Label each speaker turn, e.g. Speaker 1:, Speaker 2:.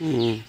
Speaker 1: 嗯。